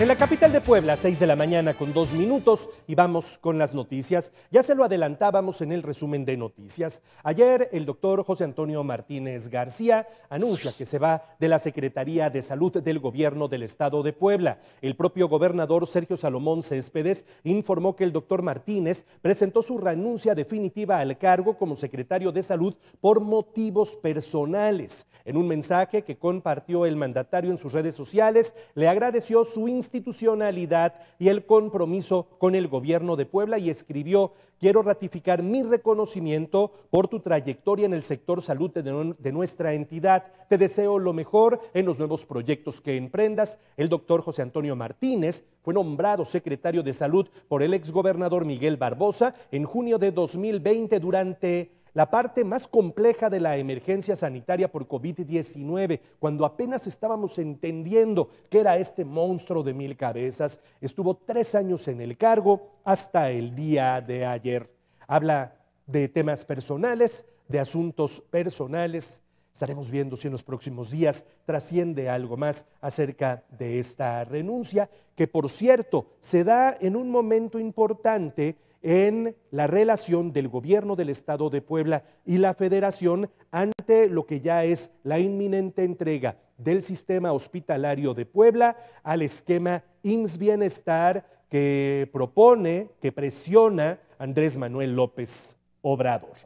En la capital de Puebla, 6 de la mañana con dos minutos y vamos con las noticias. Ya se lo adelantábamos en el resumen de noticias. Ayer el doctor José Antonio Martínez García anuncia que se va de la Secretaría de Salud del Gobierno del Estado de Puebla. El propio gobernador Sergio Salomón Céspedes informó que el doctor Martínez presentó su renuncia definitiva al cargo como secretario de Salud por motivos personales. En un mensaje que compartió el mandatario en sus redes sociales, le agradeció su institucionalidad y el compromiso con el gobierno de Puebla y escribió, quiero ratificar mi reconocimiento por tu trayectoria en el sector salud de, nuestra entidad. Te deseo lo mejor en los nuevos proyectos que emprendas. El doctor José Antonio Martínez fue nombrado secretario de salud por el exgobernador Miguel Barbosa en junio de 2020 durante la parte más compleja de la emergencia sanitaria por COVID-19, cuando apenas estábamos entendiendo que era este monstruo de mil cabezas. Estuvo tres años en el cargo hasta el día de ayer. Habla de temas personales, de asuntos personales, Estaremos viendo si en los próximos días trasciende algo más acerca de esta renuncia, que por cierto se da en un momento importante en la relación del gobierno del Estado de Puebla y la Federación ante lo que ya es la inminente entrega del sistema hospitalario de Puebla al esquema IMSS Bienestar que propone, que presiona Andrés Manuel López Obrador.